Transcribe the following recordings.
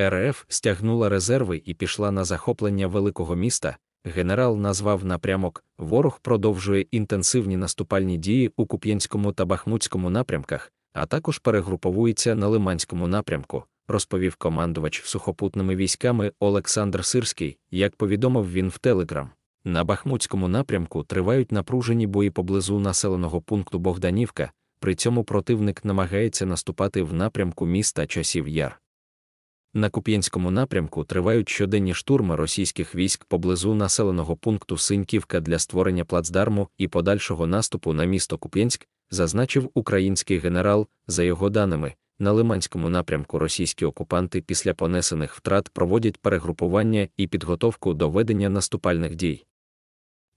РФ стягнула резерви і пішла на захоплення великого міста. Генерал назвав напрямок, ворог продовжує інтенсивні наступальні дії у Куп'янському та Бахмутському напрямках, а також перегруповується на Лиманському напрямку, розповів командувач сухопутними військами Олександр Сирський, як повідомив він в Телеграм. На Бахмутському напрямку тривають напружені бої поблизу населеного пункту Богданівка, при цьому противник намагається наступати в напрямку міста часів яр. На Куп'янському напрямку тривають щоденні штурми російських військ поблизу населеного пункту Синьківка для створення плацдарму і подальшого наступу на місто Куп'янськ, зазначив український генерал. За його даними, на Лиманському напрямку російські окупанти після понесених втрат проводять перегрупування і підготовку до ведення наступальних дій.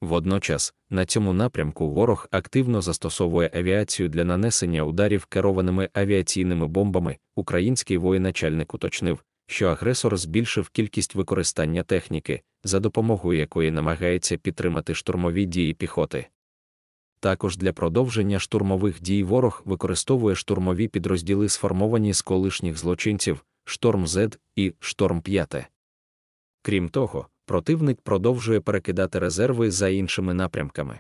Водночас, на цьому напрямку ворог активно застосовує авіацію для нанесення ударів керованими авіаційними бомбами, український воєначальник уточнив, що агресор збільшив кількість використання техніки, за допомогою якої намагається підтримати штурмові дії піхоти. Також для продовження штурмових дій ворог використовує штурмові підрозділи, сформовані з колишніх злочинців, шторм Z і шторм 5. Крім того, противник продовжує перекидати резерви за іншими напрямками.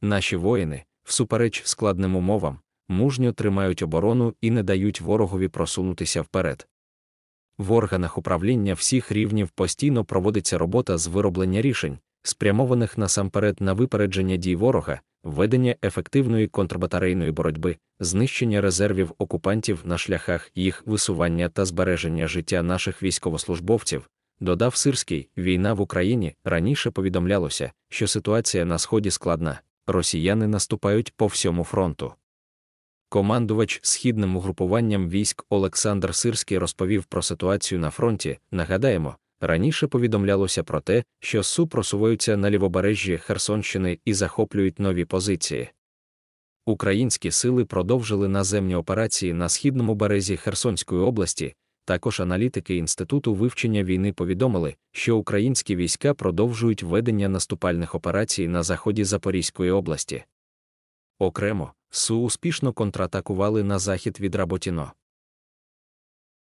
Наші воїни, всупереч складним умовам, мужньо тримають оборону і не дають ворогові просунутися вперед. В органах управління всіх рівнів постійно проводиться робота з вироблення рішень, спрямованих насамперед на випередження дій ворога, введення ефективної контрбатарейної боротьби, знищення резервів окупантів на шляхах їх висування та збереження життя наших військовослужбовців. Додав Сирський, війна в Україні раніше повідомлялося, що ситуація на Сході складна, росіяни наступають по всьому фронту. Командувач східним угрупуванням військ Олександр Сирський розповів про ситуацію на фронті. Нагадаємо, раніше повідомлялося про те, що СУ просуваються на лівобережжі Херсонщини і захоплюють нові позиції. Українські сили продовжили наземні операції на східному березі Херсонської області. Також аналітики Інституту вивчення війни повідомили, що українські війська продовжують ведення наступальних операцій на заході Запорізької області. Окремо, Су успішно контратакували на захід від Работіно.